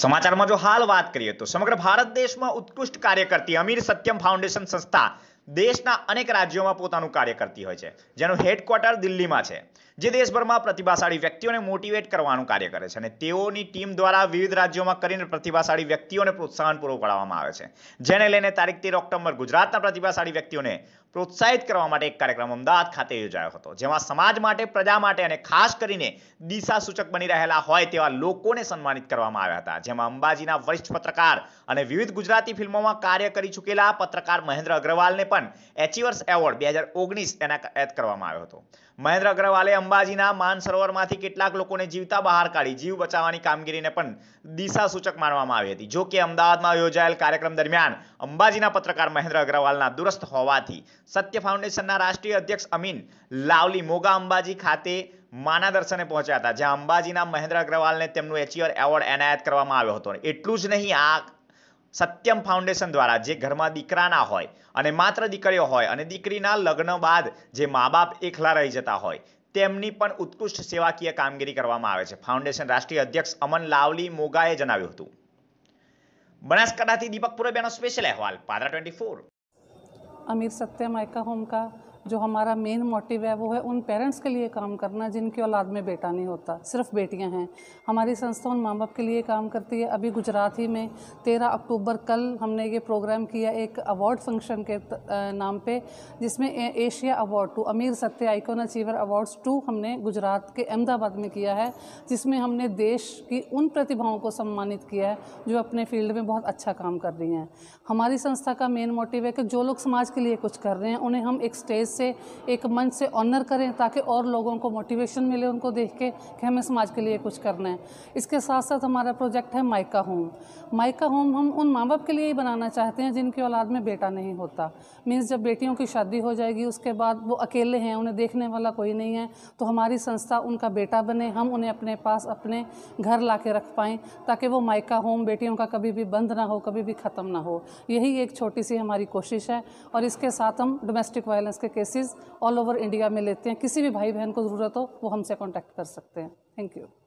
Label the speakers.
Speaker 1: સમાચારમાં જો હાલ વાત કરીએ તો સમગ્ર ભારત દેશમાં ઉત્કૃષ્ટ કાર્ય કરતી અમીર સત્યમ ફાઉન્ડેશન સંસ્થા દેશના અનેક રાજ્યોમાં પોતાનું કાર્ય કરતી હોય છે જેનું હેડક્વાર્ટર દિલ્હીમાં છે જે દેશભરમાં પ્રતિભાશાળી વ્યક્તિઓને મોટિવેટ કરવાનું કાર્ય કરે છે અને તેઓની ટીમ દ્વારા વિવિધ રાજ્યોમાં કરીને પ્રતિભાશાળી વ્યક્તિઓને પ્રોત્સાહન પૂરું પાડવામાં આવે છે જેને લઈને તારીખ તેર ઓક્ટોબર ગુજરાતના પ્રતિભાશાળી વ્યક્તિઓને પ્રોત્સાહિત કરવા માટે એક કાર્યક્રમ અમદાવાદ ખાતે યોજાયો હતો જેમાં સમાજ માટે પ્રજા માટે અને ખાસ કરીને દિશા સૂચક બની રહેલા હોય તેવા લોકોને સન્માનિત કરવામાં આવ્યા હતા જેમાં અંબાજીના વરિષ્ઠ પત્રકાર અને વિવિધ ગુજરાતી ફિલ્મોમાં કાર્ય કરી ચૂકેલા પત્રકાર મહેન્દ્ર અગ્રવાલને પણ એચિવર્સ એવોર્ડ બે હજાર ઓગણીસ એના કરવામાં આવ્યો હતો મહેન્દ્ર અગ્રવાલે અંબાજીના માન સરોવરમાંથી કેટલાક લોકોને જીવતા બહાર કાઢી જીવ બચાવવાની કામગીરીને પણ દિશા સૂચક માનવામાં આવી હતી જો કે અમદાવાદમાં યોજાયેલ કાર્યક્રમ દરમિયાન અંબાજીના પત્રકાર મહેન્દ્ર અગ્રવાલના દુરસ્ત હોવાથી સત્ય ફાઉન્ડેશનના રાષ્ટ્રીય અધ્યક્ષ અમીન લાવલી મોગા અંબાજી ખાતે માનાદર્શને પહોંચ્યા હતા જ્યાં અંબાજીના મહેન્દ્ર અગ્રવાલને તેમનું એચિયર એવોર્ડ એનાયત કરવામાં આવ્યો હતો એટલું જ નહીં આ સત્યમ ફાઉન્ડેશન દ્વારા જે ઘરમાં દીકરાના હોય અને માત્ર દીકરીઓ હોય અને દીકરીના લગ્ન બાદ જે મા બાપ એકલા રહી જતા હોય તેમની પણ ઉત્કૃષ્ટ સેવાકીય કામગીરી કરવામાં આવે છે ફાઉન્ડેશન રાષ્ટ્રીય અધ્યક્ષ અમન લાવલી મોગાએ જણાવ્યું હતું બનાસકાંઠાથી દીપક પુરેબેનો સ્પેશિયલ અહેવાલ પાદરા ટ્વેન્ટી ફોર
Speaker 2: अमीर सत्यम मायका होम का जो हमारा मेन मोटिव है वो है उन पेरेंट्स के लिए काम करना जिनकी औलाद में बेटा नहीं होता सिर्फ बेटियां हैं हमारी संस्था उन माँ बाप के लिए काम करती है अभी गुजरात ही में तेरह अक्टूबर कल हमने ये प्रोग्राम किया एक अवार्ड फंक्शन के नाम पे जिसमें एशिया अवार्ड टू अमीर सत्य आइकॉन अचीवर अवार्ड्स टू हमने गुजरात के अहमदाबाद में किया है जिसमें हमने देश की उन प्रतिभाओं को सम्मानित किया है जो अपने फील्ड में बहुत अच्छा काम कर रही हैं हमारी संस्था का मेन मोटिव है कि जो लोग समाज के लिए कुछ कर रहे हैं उन्हें हम एक स्टेज से एक मंच से ऑनर करें ताकि और लोगों को मोटिवेशन मिले उनको देख के कि हमें समाज के लिए कुछ करना है इसके साथ साथ हमारा प्रोजेक्ट है माइका होम माइका होम हम उन माँ बाप के लिए ही बनाना चाहते हैं जिनकी औलाद में बेटा नहीं होता मीन्स जब बेटियों की शादी हो जाएगी उसके बाद वो अकेले हैं उन्हें देखने वाला कोई नहीं है तो हमारी संस्था उनका बेटा बने हम उन्हें अपने पास अपने घर ला के रख पाएँ ताकि वो माइका होम बेटियों का कभी भी बंद ना हो कभी भी ख़त्म ना हो यही एक छोटी सी हमारी कोशिश है और इसके साथ हम डोमेस्टिक वायलेंस के case services all over India में लेते हैं किसी भी भाई बहन को ज़रूरत हो वो हमसे कॉन्टैक्ट कर सकते हैं थैंक यू